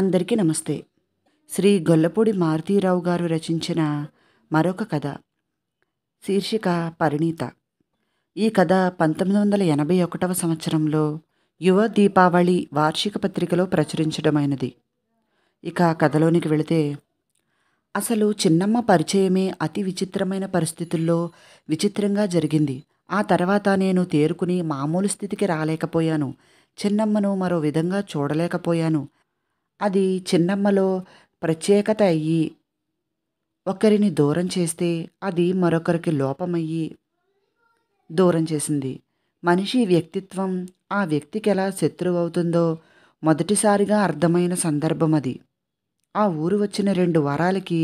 అందరికీ నమస్తే శ్రీ గొల్లపూడి మారుతీరావు గారు రచించిన మరొక కథ శీర్షిక పరిణీత ఈ కథ పంతొమ్మిది వందల ఎనభై ఒకటవ సంవత్సరంలో యువ దీపావళి వార్షిక పత్రికలో ప్రచురించడమైనది ఇక కథలోనికి వెళితే అసలు చిన్నమ్మ పరిచయమే అతి విచిత్రమైన పరిస్థితుల్లో విచిత్రంగా జరిగింది ఆ తర్వాత నేను తేరుకుని మామూలు స్థితికి రాలేకపోయాను చిన్నమ్మను మరో విధంగా చూడలేకపోయాను అది చిన్నమ్మలో ప్రత్యేకత అయ్యి ఒకరిని దూరం చేస్తే అది మరొకరికి లోపమయ్యి దూరం చేసింది మనిషి వ్యక్తిత్వం ఆ వ్యక్తికి ఎలా శత్రువు అవుతుందో మొదటిసారిగా అర్థమైన సందర్భం అది ఆ ఊరు వచ్చిన రెండు వారాలకి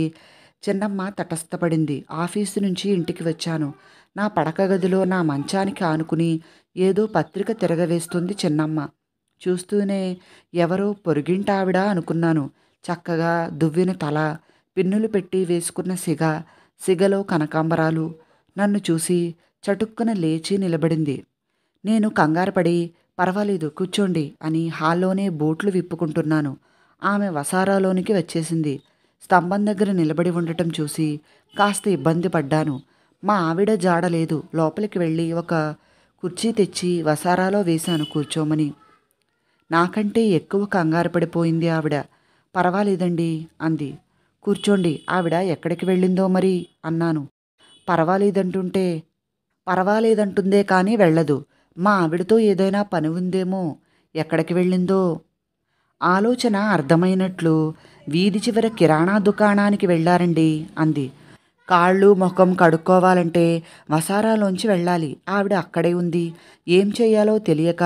చిన్నమ్మ తటస్థపడింది ఆఫీసు నుంచి ఇంటికి వచ్చాను నా పడక గదిలో నా మంచానికి ఆనుకుని ఏదో పత్రిక తిరగవేస్తుంది చిన్నమ్మ చూస్తూనే ఎవరో పొరుగింటావిడ అనుకున్నాను చక్కగా దువ్విన తల పిన్నులు పెట్టి వేసుకున్న సిగ సిగలో కనకాంబరాలు నన్ను చూసి చటుక్కున లేచి నిలబడింది నేను కంగారుపడి పర్వాలేదు కూర్చోండి అని హాల్లోనే బూట్లు విప్పుకుంటున్నాను ఆమె వసారాలోనికి వచ్చేసింది స్తంభం దగ్గర నిలబడి ఉండటం చూసి కాస్త ఇబ్బంది పడ్డాను మా ఆవిడ జాడలేదు లోపలికి వెళ్ళి ఒక కుర్చీ తెచ్చి వసారాలో వేశాను కూర్చోమని నాకంటే ఎక్కువ కంగారు పడిపోయింది ఆవిడ పర్వాలేదండి అంది కూర్చోండి ఆవిడ ఎక్కడికి వెళ్ళిందో మరి అన్నాను పర్వాలేదంటుంటే పర్వాలేదంటుందే కానీ వెళ్ళదు మా ఆవిడతో ఏదైనా పని ఉందేమో ఎక్కడికి వెళ్ళిందో ఆలోచన అర్థమైనట్లు వీధి చివర కిరాణా దుకాణానికి వెళ్ళారండి అంది కాళ్ళు ముఖం కడుక్కోవాలంటే వసారాలోంచి వెళ్ళాలి ఆవిడ అక్కడే ఉంది ఏం చేయాలో తెలియక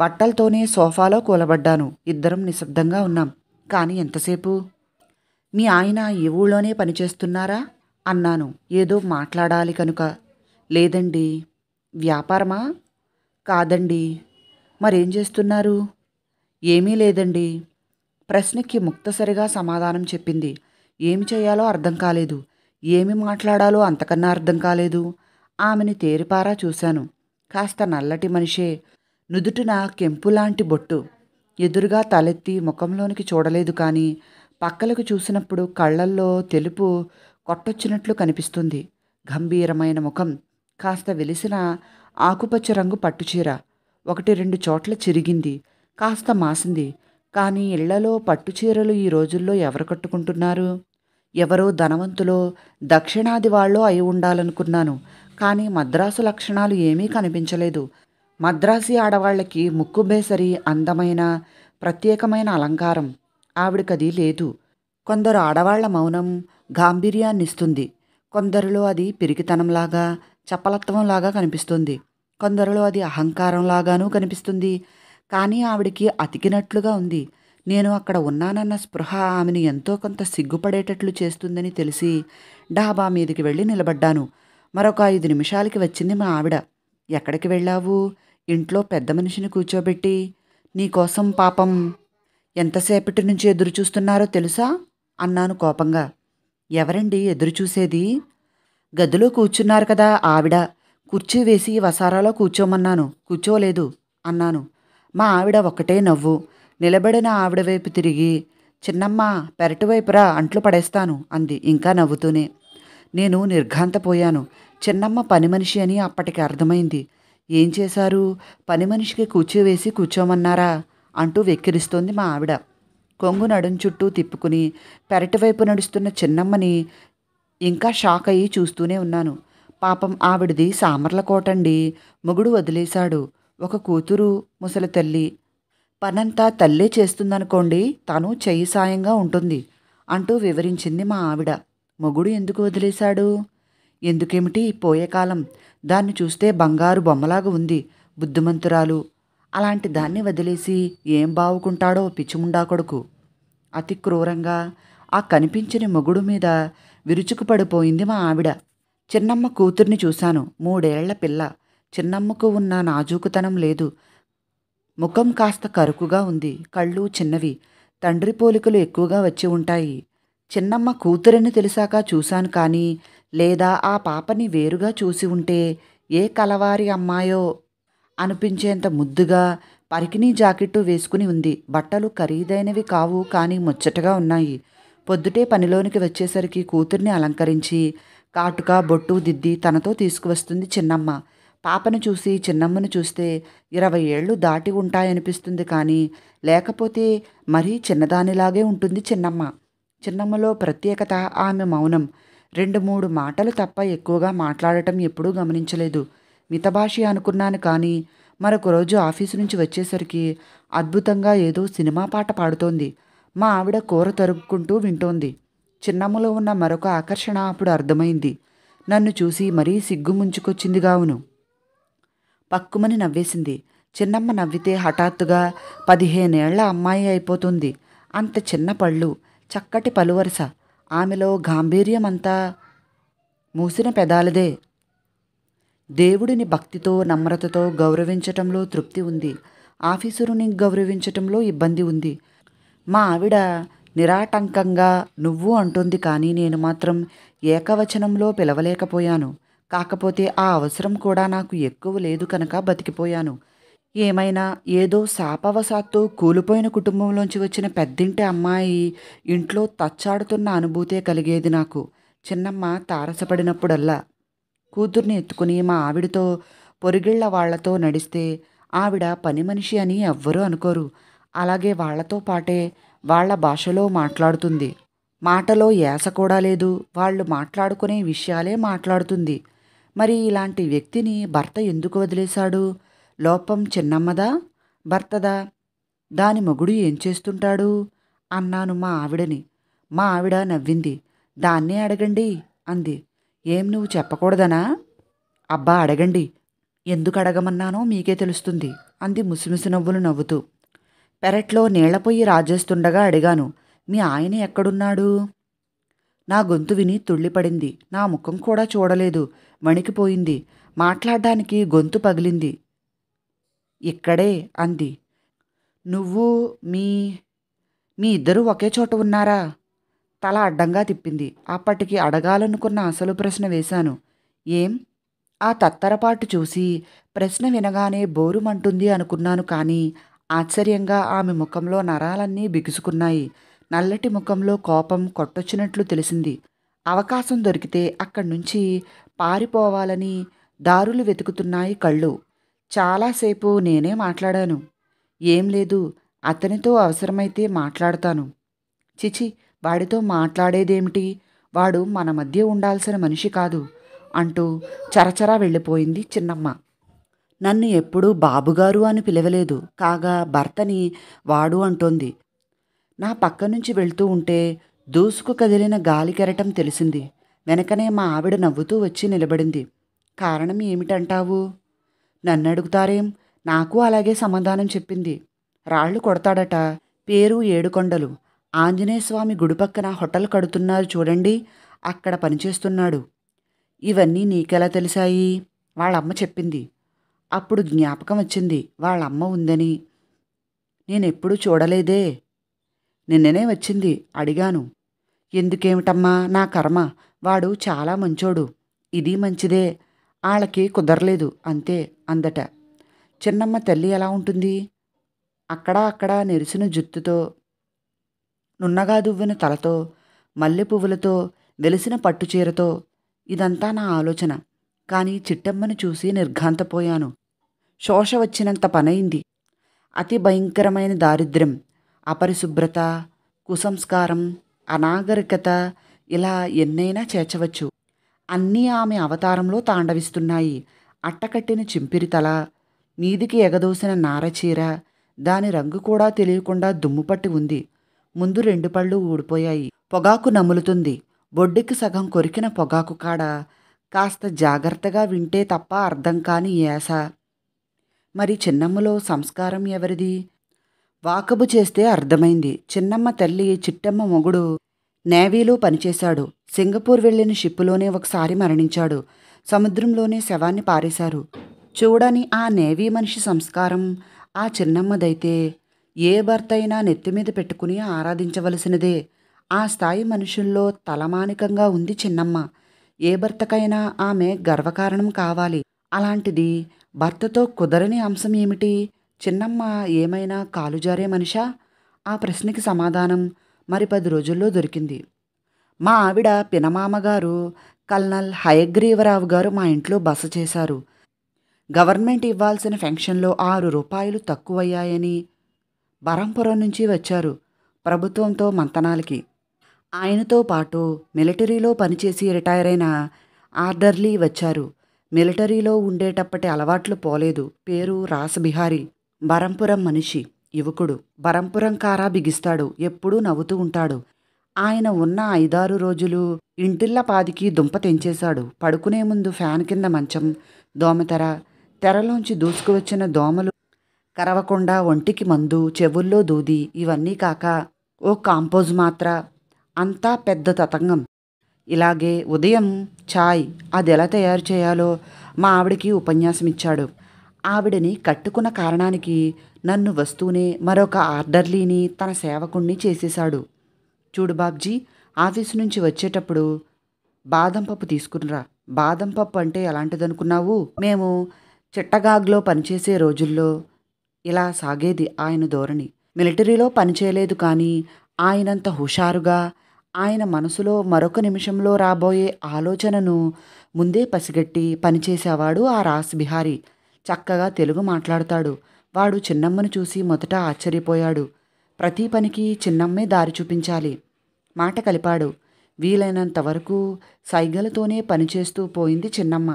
బట్టలతోనే సోఫాలో కూలబడ్డాను ఇద్దరం నిశ్శబ్దంగా ఉన్నాం కానీ ఎంతసేపు మీ ఆయన ఈ ఊళ్ళోనే పనిచేస్తున్నారా అన్నాను ఏదో మాట్లాడాలి కనుక లేదండి వ్యాపారమా కాదండి మరేం చేస్తున్నారు ఏమీ లేదండి ప్రశ్నకి ముక్తసరిగా సమాధానం చెప్పింది ఏమి చేయాలో అర్థం కాలేదు ఏమి మాట్లాడాలో అంతకన్నా అర్థం కాలేదు ఆమెని తేరిపారా చూశాను కాస్త నల్లటి మనిషే నుదుటిన కెంపులాంటి బొట్టు ఎదురుగా తలెత్తి ముఖంలోనికి చూడలేదు కానీ పక్కలకు చూసినప్పుడు కళ్ళల్లో తెలుపు కొట్టొచ్చినట్లు కనిపిస్తుంది గంభీరమైన ముఖం కాస్త వెలిసిన ఆకుపచ్చ రంగు పట్టుచీర ఒకటి రెండు చోట్ల చిరిగింది కాస్త మాసింది కానీ ఇళ్లలో పట్టుచీరలు ఈ రోజుల్లో ఎవరు కట్టుకుంటున్నారు ఎవరో ధనవంతులో దక్షిణాది వాళ్ళో అయి ఉండాలనుకున్నాను కానీ మద్రాసు లక్షణాలు ఏమీ కనిపించలేదు మద్రాసి ఆడవాళ్ళకి ముక్కుబేసరి అందమైన ప్రత్యేకమైన అలంకారం ఆవిడకది లేదు కొందరు ఆడవాళ్ల మౌనం గాంభీర్యాన్నిస్తుంది కొందరిలో అది పిరికితనంలాగా చపలత్వంలాగా కనిపిస్తుంది కొందరిలో అది అహంకారంలాగానూ కనిపిస్తుంది కానీ ఆవిడికి అతికినట్లుగా ఉంది నేను అక్కడ ఉన్నానన్న స్పృహ ఆమెను ఎంతో కొంత సిగ్గుపడేటట్లు చేస్తుందని తెలిసి డాబా మీదకి వెళ్ళి నిలబడ్డాను మరొక ఐదు నిమిషాలకి వచ్చింది మా ఆవిడ ఎక్కడికి వెళ్ళావు ఇంట్లో పెద్ద మనిషిని కూర్చోబెట్టి నీకోసం పాపం ఎంతసేపటి నుంచి ఎదురు చూస్తున్నారో తెలుసా అన్నాను కోపంగా ఎవరండి ఎదురు చూసేది గదిలో కూర్చున్నారు కదా ఆవిడ కుర్చీ వేసి వసారాలో కూర్చోమన్నాను కూర్చోలేదు అన్నాను మా ఆవిడ ఒక్కటే నవ్వు నిలబడిన ఆవిడ వైపు తిరిగి చిన్నమ్మ పెరటివైపురా అంట్లు పడేస్తాను అంది ఇంకా నవ్వుతూనే నేను నిర్ఘాంతపోయాను చిన్నమ్మ పని మనిషి అని అప్పటికి అర్థమైంది ఏం చేశారు పని మనిషికి కూర్చోవేసి కూర్చోమన్నారా అంటూ వెక్కిరిస్తోంది మా ఆవిడ కొంగు నడుం చుట్టూ తిప్పుకుని పెరటివైపు నడుస్తున్న చిన్నమ్మని ఇంకా షాక్ అయ్యి చూస్తూనే ఉన్నాను పాపం ఆవిడది సామర్లకోటండి మొగుడు వదిలేశాడు ఒక కూతురు ముసలి తల్లి పనంతా తల్లే చేస్తుందనుకోండి తను చెయ్యి సాయంగా ఉంటుంది అంటూ వివరించింది మా ఆవిడ మొగుడు ఎందుకు వదిలేశాడు ఎందుకేమిటి పోయేకాలం దాన్ని చూస్తే బంగారు బొమ్మలాగా ఉంది బుద్ధిమంతురాలు అలాంటి దాన్ని వదిలేసి ఏం బావుకుంటాడో పిచ్చిముండా కొడుకు అతి క్రూరంగా ఆ కనిపించని మొగుడు మీద విరుచుకు పడిపోయింది మా ఆవిడ చిన్నమ్మ కూతుర్ని చూశాను మూడేళ్ల పిల్ల చిన్నమ్మకు ఉన్న నాజూకుతనం లేదు ముఖం కాస్త కరుకుగా ఉంది కళ్ళు చిన్నవి తండ్రి పోలికలు ఎక్కువగా వచ్చి ఉంటాయి చిన్నమ్మ కూతురని తెలిసాక చూశాను కానీ లేదా ఆ పాపని వేరుగా చూసి ఉంటే ఏ కలవారి అమ్మాయో అనిపించేంత ముద్దుగా పరికిణీ జాకెట్టు వేసుకుని ఉంది బట్టలు ఖరీదైనవి కావు కానీ ముచ్చటగా ఉన్నాయి పొద్దుటే పనిలోనికి వచ్చేసరికి కూతుర్ని అలంకరించి కాటుక బొట్టు దిద్ది తనతో తీసుకువస్తుంది చిన్నమ్మ పాపను చూసి చిన్నమ్మను చూస్తే ఇరవై ఏళ్ళు దాటి ఉంటాయనిపిస్తుంది కానీ లేకపోతే మరీ చిన్నదానిలాగే ఉంటుంది చిన్నమ్మ చిన్నమ్మలో ప్రత్యేకత ఆమె మౌనం రెండు మూడు మాటలు తప్ప ఎక్కువగా మాట్లాడటం ఎప్పుడూ గమనించలేదు మితభాషి అనుకున్నాను కానీ మరొక రోజు ఆఫీసు నుంచి వచ్చేసరికి అద్భుతంగా ఏదో సినిమా పాట పాడుతోంది మా ఆవిడ కూర తరుక్కుంటూ వింటోంది చిన్నమ్మలో ఉన్న మరొక ఆకర్షణ అప్పుడు అర్థమైంది నన్ను చూసి మరీ సిగ్గు ముంచుకొచ్చిందిగావును పక్కుమని నవ్వేసింది చిన్నమ్మ నవ్వితే హఠాత్తుగా పదిహేనేళ్ల అమ్మాయి అయిపోతుంది అంత చిన్న పళ్ళు చక్కటి పలువరస ఆమెలో గాంభీర్యమంతా మూసిన పెదాలదే దేవుడిని భక్తితో నమ్రతతో గౌరవించటంలో తృప్తి ఉంది ఆఫీసరుని గౌరవించటంలో ఇబ్బంది ఉంది మా ఆవిడ నిరాటంకంగా నువ్వు అంటుంది కానీ నేను మాత్రం ఏకవచనంలో పిలవలేకపోయాను కాకపోతే ఆ అవసరం కూడా నాకు ఎక్కువ లేదు కనుక బతికిపోయాను ఏమైనా ఏదో శాపవశాత్తు కూలిపోయిన కుటుంబంలోంచి వచ్చిన పెద్దింటి అమ్మాయి ఇంట్లో తచ్చాడుతున్న అనుభూతే కలిగేది నాకు చిన్నమ్మ తారసపడినప్పుడల్లా కూతుర్ని ఎత్తుకుని మా ఆవిడతో పొరిగిళ్ల వాళ్లతో నడిస్తే ఆవిడ పని మనిషి అని ఎవ్వరూ అనుకోరు అలాగే వాళ్లతో పాటే వాళ్ల భాషలో మాట్లాడుతుంది మాటలో యాస కూడా లేదు వాళ్ళు మాట్లాడుకునే విషయాలే మాట్లాడుతుంది మరి ఇలాంటి వ్యక్తిని భర్త ఎందుకు వదిలేశాడు లోపం చిన్నమ్మదా భర్తదా దాని మగుడు ఏం చేస్తుంటాడు అన్నాను మా ఆవిడని మా ఆవిడ నవ్వింది దాన్నే అడగండి అంది ఏం నువ్వు చెప్పకూడదనా అబ్బా అడగండి ఎందుకు అడగమన్నానో మీకే తెలుస్తుంది అంది ముసిముసి నవ్వులు నవ్వుతూ పెరట్లో నీళ్లపోయి రాజేస్తుండగా అడిగాను మీ ఆయన ఎక్కడున్నాడు నా గొంతు విని తుళ్ళిపడింది నా ముఖం కూడా చూడలేదు వణికిపోయింది మాట్లాడడానికి గొంతు పగిలింది ఇక్కడే అంది నువ్వు మీ మీ ఇద్దరూ ఒకే చోట ఉన్నారా తల అడ్డంగా తిప్పింది అప్పటికి అడగాలనుకున్న అసలు ప్రశ్న వేశాను ఏం ఆ తత్తరపాటు చూసి ప్రశ్న వినగానే బోరుమంటుంది అనుకున్నాను కానీ ఆశ్చర్యంగా ఆమె ముఖంలో నరాలన్నీ బిగుసుకున్నాయి నల్లటి ముఖంలో కోపం కొట్టొచ్చినట్లు తెలిసింది అవకాశం దొరికితే అక్కడి నుంచి పారిపోవాలని దారులు వెతుకుతున్నాయి కళ్ళు చాలాసేపు నేనే మాట్లాడాను ఏం లేదు అతనితో అవసరమైతే మాట్లాడతాను చిచి వాడితో మాట్లాడేదేమిటి వాడు మన మధ్య ఉండాల్సిన మనిషి కాదు అంటూ చరచరా వెళ్ళిపోయింది చిన్నమ్మ నన్ను ఎప్పుడూ బాబుగారు అని పిలవలేదు కాగా భర్తని వాడు అంటోంది నా పక్క నుంచి వెళ్తూ ఉంటే దూసుకు కదిలిన గాలి కెరటం తెలిసింది వెనకనే మా ఆవిడ నవ్వుతూ వచ్చి నిలబడింది కారణం ఏమిటంటావు నన్ను అడుగుతారేం నాకు అలాగే సమాధానం చెప్పింది రాళ్ళు కొడతాడట పేరు ఏడుకొండలు ఆంజనేయస్వామి గుడి పక్కన హోటల్ కడుతున్నారు చూడండి అక్కడ పనిచేస్తున్నాడు ఇవన్నీ నీకెలా తెలిసాయి వాళ్ళమ్మ చెప్పింది అప్పుడు జ్ఞాపకం వచ్చింది వాళ్ళమ్మ ఉందని నేనెప్పుడు చూడలేదే నిన్ననే వచ్చింది అడిగాను ఎందుకేమిటమ్మా నా కర్మ వాడు చాలా మంచోడు ఇది మంచిదే వాళ్ళకి కుదరలేదు అంతే అందట చిన్నమ్మ తల్లి ఎలా ఉంటుంది అక్కడా అక్కడా నెరిసిన జుత్తుతో నున్నగా దువ్విన తలతో మల్లె పువ్వులతో వెలిసిన పట్టుచీరతో ఇదంతా నా ఆలోచన కానీ చిట్టమ్మని చూసి నిర్ఘాంతపోయాను శోష వచ్చినంత పనైంది అతి భయంకరమైన దారిద్ర్యం అపరిశుభ్రత కుసంస్కారం అనాగరికత ఇలా ఎన్నైనా చేర్చవచ్చు అన్నీ ఆమె అవతారంలో తాండవిస్తున్నాయి అట్టకట్టిన చింపిరి తల మీదికి ఎగదోసిన నారచీర దాని రంగు కూడా తెలియకుండా దుమ్ముపట్టి ఉంది ముందు రెండు పళ్ళు ఊడిపోయాయి పొగాకు నములుతుంది బొడ్డుకి సగం కొరికిన పొగాకు కాడ కాస్త జాగ్రత్తగా వింటే తప్ప అర్థం కాని యాస మరి చిన్నమ్మలో సంస్కారం ఎవరిది వాకబు చేస్తే అర్థమైంది చిన్నమ్మ తల్లి చిట్టమ్మ మొగుడు నేవీలో పనిచేశాడు సింగపూర్ వెళ్లిన షిప్పులోనే ఒకసారి మరణించాడు సముద్రంలోనే శవాన్ని పారేశారు చూడని ఆ నేవీ మనిషి సంస్కారం ఆ చిన్నమ్మదైతే ఏ భర్త అయినా నెత్తిమీద పెట్టుకుని ఆరాధించవలసినదే ఆ స్థాయి మనుషుల్లో తలమానికంగా ఉంది చిన్నమ్మ ఏ భర్తకైనా ఆమె గర్వకారణం కావాలి అలాంటిది భర్తతో కుదరని అంశం ఏమిటి చిన్నమ్మ ఏమైనా కాలుజారే మనిషా ఆ ప్రశ్నకి సమాధానం మరి పది రోజుల్లో దొరికింది మా ఆవిడ పినమామగారు కల్నల్ హయగ్రీవరావు గారు మా ఇంట్లో బస చేశారు గవర్నమెంట్ ఇవ్వాల్సిన ఫెన్షన్లో ఆరు రూపాయలు తక్కువయ్యాయని బరంపురం నుంచి వచ్చారు ప్రభుత్వంతో మంతనాలకి ఆయనతో పాటు మిలిటరీలో పనిచేసి రిటైర్ అయిన ఆర్డర్లీ వచ్చారు మిలిటరీలో ఉండేటప్పటి అలవాట్లు పోలేదు పేరు రాసబిహారీ బరంపురం మనిషి యువకుడు బరంపురం కారా బిగిస్తాడు ఎప్పుడూ నవ్వుతూ ఉంటాడు ఆయన ఉన్న ఐదారు రోజులు ఇంటిళ్ళ పాదికి దుంప తెంచేశాడు పడుకునే ముందు ఫ్యాన్ కింద మంచం దోమతెర తెరలోంచి దూసుకువచ్చిన దోమలు కరవకుండా ఒంటికి మందు చెవుల్లో దూది ఇవన్నీ కాక ఓ కాంపోజ్ మాత్ర అంతా పెద్ద తతంగం ఇలాగే ఉదయం ఛాయ్ అది ఎలా తయారు చేయాలో మా ఆవిడికి ఉపన్యాసం ఇచ్చాడు ఆవిడని కట్టుకున్న కారణానికి నన్ను వస్తూనే మరొక ఆర్డర్లీని తన సేవకుణ్ణి చేసేశాడు చూడు బాబ్జీ ఆఫీసు నుంచి వచ్చేటప్పుడు బాదం పప్పు తీసుకునిరా బాదం పప్పు అంటే ఎలాంటిదనుకున్నావు మేము చిట్టగాగ్లో పనిచేసే రోజుల్లో ఇలా సాగేది ఆయన ధోరణి మిలిటరీలో పనిచేయలేదు కానీ ఆయనంత హుషారుగా ఆయన మనసులో మరొక నిమిషంలో రాబోయే ఆలోచనను ముందే పసిగట్టి పనిచేసేవాడు ఆ రాస్ బిహారీ చక్కగా తెలుగు మాట్లాడతాడు వాడు చిన్నమ్మను చూసి మొదట ఆశ్చర్యపోయాడు ప్రతి పనికి చిన్నమ్మే దారి చూపించాలి మాట కలిపాడు వీలైనంత వరకు సైగలతోనే పనిచేస్తూ పోయింది చిన్నమ్మ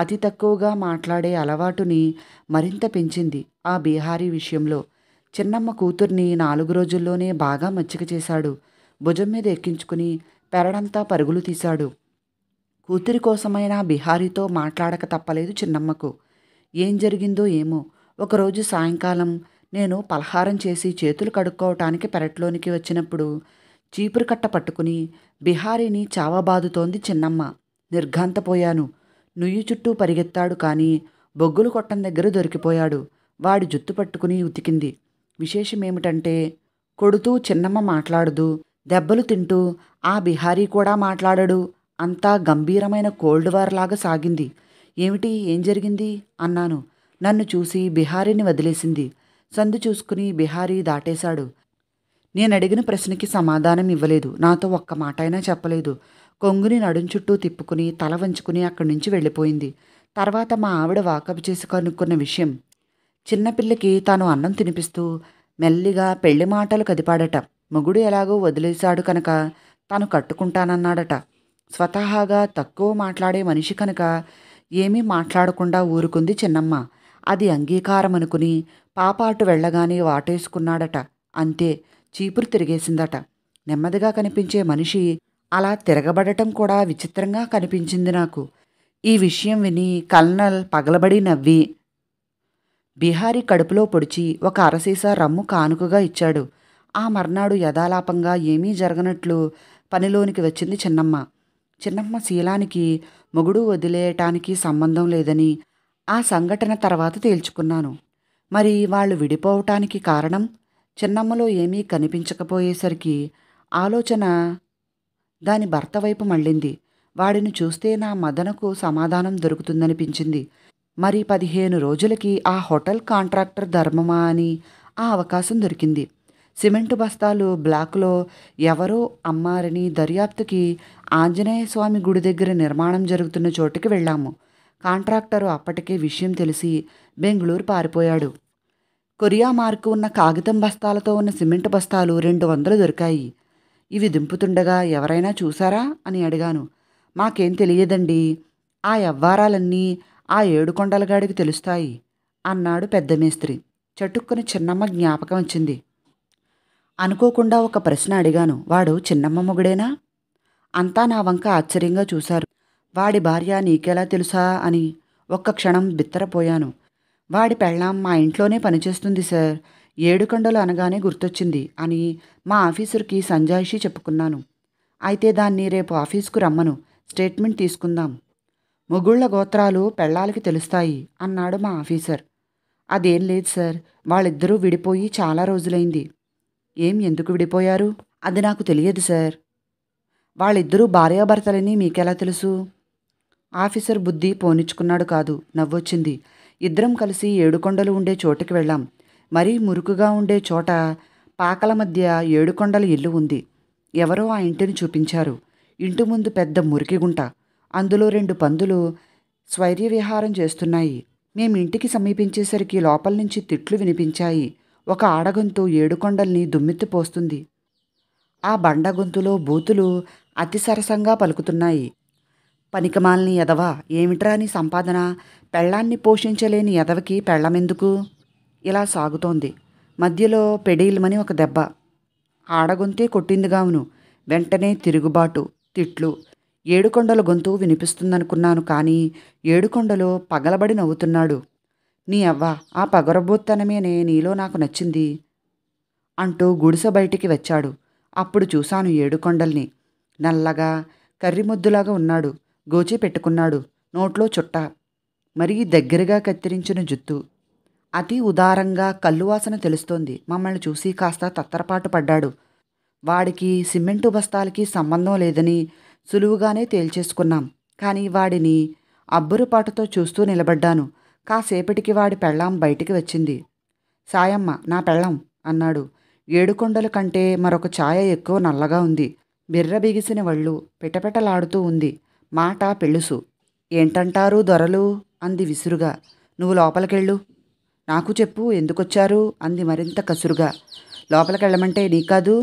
అతి తక్కువగా మాట్లాడే అలవాటుని మరింత పెంచింది ఆ బీహారీ విషయంలో చిన్నమ్మ కూతుర్ని నాలుగు రోజుల్లోనే బాగా మచ్చిక చేశాడు భుజం మీద ఎక్కించుకుని పెరడంతా పరుగులు తీశాడు కూతురి కోసమైనా బీహారీతో మాట్లాడక తప్పలేదు చిన్నమ్మకు ఏం జరిగిందో ఏమో ఒకరోజు సాయంకాలం నేను పలహారం చేసి చేతులు కడుక్కోవటానికి పెరట్లోనికి వచ్చినప్పుడు చీపురు కట్ట పట్టుకుని బిహారీని చావబాదుతోంది చిన్నమ్మ నిర్ఘాంతపోయాను నుయ్యి చుట్టూ పరిగెత్తాడు కానీ బొగ్గులు కొట్టం దగ్గర దొరికిపోయాడు వాడి జుత్తు పట్టుకుని ఉతికింది విశేషమేమిటంటే కొడుతూ చిన్నమ్మ మాట్లాడదు దెబ్బలు తింటూ ఆ బిహారీ కూడా మాట్లాడడు అంతా గంభీరమైన కోల్డ్ వార్ లాగా సాగింది ఏమిటి ఏం జరిగింది అన్నాను నన్ను చూసి బిహారీని వదిలేసింది సందు చూసుకుని బిహారీ దాటేశాడు నేను అడిగిన ప్రశ్నకి సమాధానం ఇవ్వలేదు నాతో ఒక్క మాట అయినా చెప్పలేదు కొంగుని నడుం చుట్టూ తిప్పుకుని తల వంచుకుని అక్కడి నుంచి వెళ్ళిపోయింది తర్వాత మా ఆవిడ వాకప్ చేసి కనుక్కున్న విషయం చిన్నపిల్లకి తాను అన్నం తినిపిస్తూ మెల్లిగా పెళ్లి మాటలు కదిపాడట మొగుడు ఎలాగో వదిలేశాడు కనుక తాను కట్టుకుంటానన్నాడట స్వతహాగా తక్కువ మాట్లాడే మనిషి కనుక ఏమీ మాట్లాడకుండా ఊరుకుంది చిన్నమ్మ అది అంగీకారమనుకుని పాపాటు అటు వెళ్ళగానే వాటేసుకున్నాడట అంతే చీపురు తిరిగేసిందట నెమ్మదిగా కనిపించే మనిషి అలా తిరగబడటం కూడా విచిత్రంగా కనిపించింది నాకు ఈ విషయం విని కల్నల్ పగలబడి నవ్వి బిహారీ కడుపులో పొడిచి ఒక అరసీసా రమ్ము కానుకగా ఇచ్చాడు ఆ మర్నాడు యథాలాపంగా ఏమీ జరగనట్లు పనిలోనికి వచ్చింది చిన్నమ్మ చిన్నమ్మ శీలానికి మొగుడు వదిలేయటానికి సంబంధం లేదని ఆ సంఘటన తర్వాత తేల్చుకున్నాను మరి వాళ్ళు విడిపోవటానికి కారణం చిన్నమ్మలో ఏమీ కనిపించకపోయేసరికి ఆలోచన దాని భర్త వైపు మళ్ళింది వాడిని చూస్తే నా మదనకు సమాధానం దొరుకుతుందనిపించింది మరి పదిహేను రోజులకి ఆ హోటల్ కాంట్రాక్టర్ ధర్మమా అని ఆ అవకాశం దొరికింది సిమెంటు బస్తాలు బ్లాక్లో ఎవరో అమ్మారని దర్యాప్తుకి ఆంజనేయ స్వామి గుడి దగ్గర నిర్మాణం జరుగుతున్న చోటుకి వెళ్ళాము కాంట్రాక్టరు అప్పటికే విషయం తెలిసి బెంగళూరు పారిపోయాడు కొరియా మార్కు ఉన్న కాగితం బస్తాలతో ఉన్న సిమెంట్ బస్తాలు రెండు వందలు దొరికాయి ఇవి దింపుతుండగా ఎవరైనా చూసారా అని అడిగాను మాకేం తెలియదండి ఆ ఎవ్వారాలన్నీ ఆ ఏడుకొండలగాడికి తెలుస్తాయి అన్నాడు పెద్ద మేస్త్రి చటుక్కుని చిన్నమ్మ జ్ఞాపకం వచ్చింది అనుకోకుండా ఒక ప్రశ్న అడిగాను వాడు చిన్నమ్మ మొగుడేనా అంతా నా వంక ఆశ్చర్యంగా చూశారు వాడి భార్య నీకెలా తెలుసా అని ఒక్క క్షణం బిత్తరపోయాను వాడి పెళ్ళాం మా ఇంట్లోనే పనిచేస్తుంది సార్ ఏడుకొండలు అనగానే గుర్తొచ్చింది అని మా ఆఫీసర్కి సంజాయిషి చెప్పుకున్నాను అయితే దాన్ని రేపు ఆఫీస్కు రమ్మను స్టేట్మెంట్ తీసుకుందాం ముగుళ్ల గోత్రాలు పెళ్ళాలకి తెలుస్తాయి అన్నాడు మా ఆఫీసర్ అదేం లేదు సార్ వాళ్ళిద్దరూ విడిపోయి చాలా రోజులైంది ఏం ఎందుకు విడిపోయారు అది నాకు తెలియదు సార్ వాళ్ళిద్దరూ భార్యాభర్తలని మీకెలా తెలుసు ఆఫీసర్ బుద్ధి పోనిచ్చుకున్నాడు కాదు నవ్వొచ్చింది ఇద్దరం కలిసి ఏడుకొండలు ఉండే చోటుకి వెళ్ళాం మరీ మురుకుగా ఉండే చోట పాకల మధ్య ఏడుకొండల ఇల్లు ఉంది ఎవరో ఆ ఇంటిని చూపించారు ఇంటి ముందు పెద్ద మురికిగుంట అందులో రెండు పందులు స్వైర్య విహారం చేస్తున్నాయి మేము ఇంటికి సమీపించేసరికి లోపల నుంచి తిట్లు వినిపించాయి ఒక ఆడగొంతు ఏడుకొండల్ని దుమ్మెత్తిపోస్తుంది ఆ బండ గొంతులో బూతులు అతి సరసంగా పలుకుతున్నాయి పనికిమాలని ఎదవ ఏమిట్రా సంపాదన పెళ్ళాన్ని పోషించలేని ఎదవకి పెళ్ళమెందుకు ఇలా సాగుతోంది మధ్యలో పెడీలమని ఒక దెబ్బ ఆడగొంతే కొట్టిందిగావును వెంటనే తిరుగుబాటు తిట్లు ఏడుకొండల గొంతు వినిపిస్తుందనుకున్నాను కానీ ఏడుకొండలు పగలబడి నవ్వుతున్నాడు నీ అవ్వ ఆ పగరబోత్తనమేనే నీలో నాకు నచ్చింది అంటూ గుడిసె బయటికి వచ్చాడు అప్పుడు చూశాను ఏడుకొండల్ని నల్లగా కర్రిముద్దులాగా ఉన్నాడు గోచి పెట్టుకున్నాడు నోట్లో చుట్ట మరీ దగ్గరగా కత్తిరించిన జుత్తు అతి ఉదారంగా కళ్ళు వాసన తెలుస్తోంది మమ్మల్ని చూసి కాస్త తత్తరపాటు పడ్డాడు వాడికి సిమెంటు బస్తాలకి సంబంధం లేదని సులువుగానే తేల్చేసుకున్నాం కానీ వాడిని అబ్బురుపాటుతో చూస్తూ నిలబడ్డాను కాసేపటికి వాడి పెళ్ళాం బయటికి వచ్చింది సాయమ్మ నా పెళ్ళాం అన్నాడు ఏడుకొండల కంటే మరొక ఛాయ ఎక్కువ నల్లగా ఉంది బిర్ర బిగిసిన వళ్ళు పిటపెటలాడుతూ ఉంది మాట పెళ్ళుసు ఏంటంటారు దొరలు అంది విసురుగా నువ్వు లోపలికెళ్ళు నాకు చెప్పు ఎందుకొచ్చారు అంది మరింత కసురుగా లోపలికెళ్ళమంటే నీ కాదు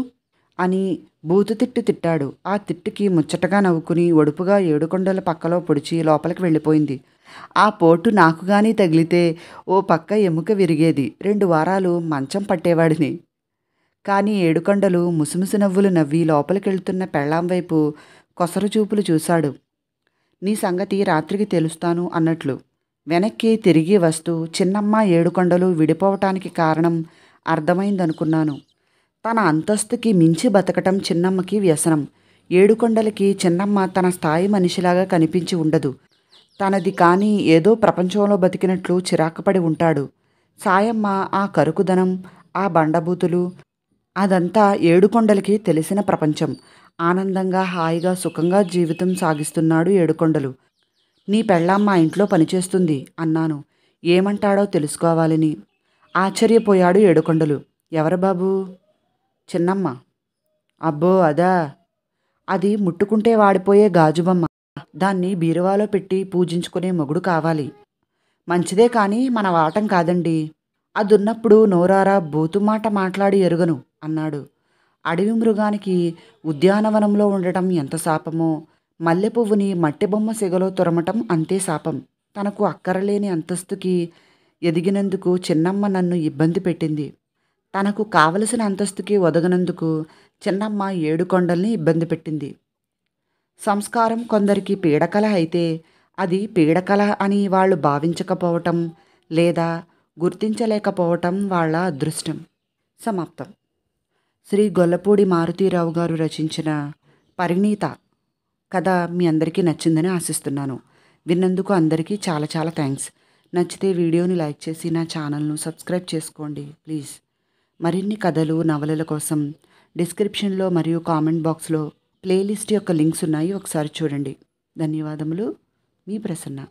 అని బూతు తిట్టు తిట్టాడు ఆ తిట్టుకి ముచ్చటగా నవ్వుకుని ఒడుపుగా ఏడుకొండల పక్కలో పొడిచి లోపలికి వెళ్ళిపోయింది ఆ పోటు నాకు కానీ తగిలితే ఓ పక్క ఎముక విరిగేది రెండు వారాలు మంచం పట్టేవాడిని కానీ ఏడుకొండలు ముసుముసు నవ్వులు నవ్వి లోపలికెళ్తున్న పెళ్ళాం వైపు కొసరు చూపులు చూశాడు నీ సంగతి రాత్రికి తెలుస్తాను అన్నట్లు వెనక్కి తిరిగి వస్తూ చిన్నమ్మ ఏడుకొండలు విడిపోవటానికి కారణం అర్థమైందనుకున్నాను తన అంతస్తుకి మించి బతకటం చిన్నమ్మకి వ్యసనం ఏడుకొండలకి చిన్నమ్మ తన స్థాయి మనిషిలాగా కనిపించి ఉండదు తనది కానీ ఏదో ప్రపంచంలో బతికినట్లు చిరాకుపడి ఉంటాడు సాయమ్మ ఆ కరుకుదనం ఆ బండబూతులు అదంతా ఏడుకొండలకి తెలిసిన ప్రపంచం ఆనందంగా హాయిగా సుఖంగా జీవితం సాగిస్తున్నాడు ఏడుకొండలు నీ పెళ్ళమ్మ ఇంట్లో పనిచేస్తుంది అన్నాను ఏమంటాడో తెలుసుకోవాలని ఆశ్చర్యపోయాడు ఏడుకొండలు ఎవరు బాబూ చిన్నమ్మ అబ్బో అదా అది ముట్టుకుంటే వాడిపోయే గాజుబొమ్మ దాన్ని బీరువాలో పెట్టి పూజించుకునే మొగుడు కావాలి మంచిదే కానీ మన వాటం కాదండి అదున్నప్పుడు నోరారా బూతుమాట మాట మాట్లాడి ఎరుగను అన్నాడు అడవి మృగానికి ఉద్యానవనంలో ఉండటం ఎంత శాపమో మల్లె పువ్వుని మట్టి బొమ్మ సెగలో తురమటం అంతే శాపం తనకు అక్కరలేని అంతస్తుకి ఎదిగినందుకు చిన్నమ్మ నన్ను ఇబ్బంది పెట్టింది తనకు కావలసిన అంతస్తుకి ఒదగనందుకు చిన్నమ్మ ఏడు కొండల్ని ఇబ్బంది పెట్టింది సంస్కారం కొందరికి పీడకల అయితే అది పీడకల అని వాళ్ళు భావించకపోవటం లేదా గుర్తించలేకపోవటం వాళ్ళ అదృష్టం సమాప్తం శ్రీ గొల్లపూడి మారుతీరావు గారు రచించిన పరిణీత కథ మీ అందరికీ నచ్చిందని ఆశిస్తున్నాను విన్నందుకు అందరికీ చాలా చాలా థ్యాంక్స్ నచ్చితే వీడియోని లైక్ చేసి నా ఛానల్ను సబ్స్క్రైబ్ చేసుకోండి ప్లీజ్ మరిన్ని కథలు నవలల కోసం డిస్క్రిప్షన్లో మరియు కామెంట్ బాక్స్లో ప్లేలిస్ట్ యొక్క లింక్స్ ఉన్నాయి ఒకసారి చూడండి ధన్యవాదములు మీ ప్రసన్న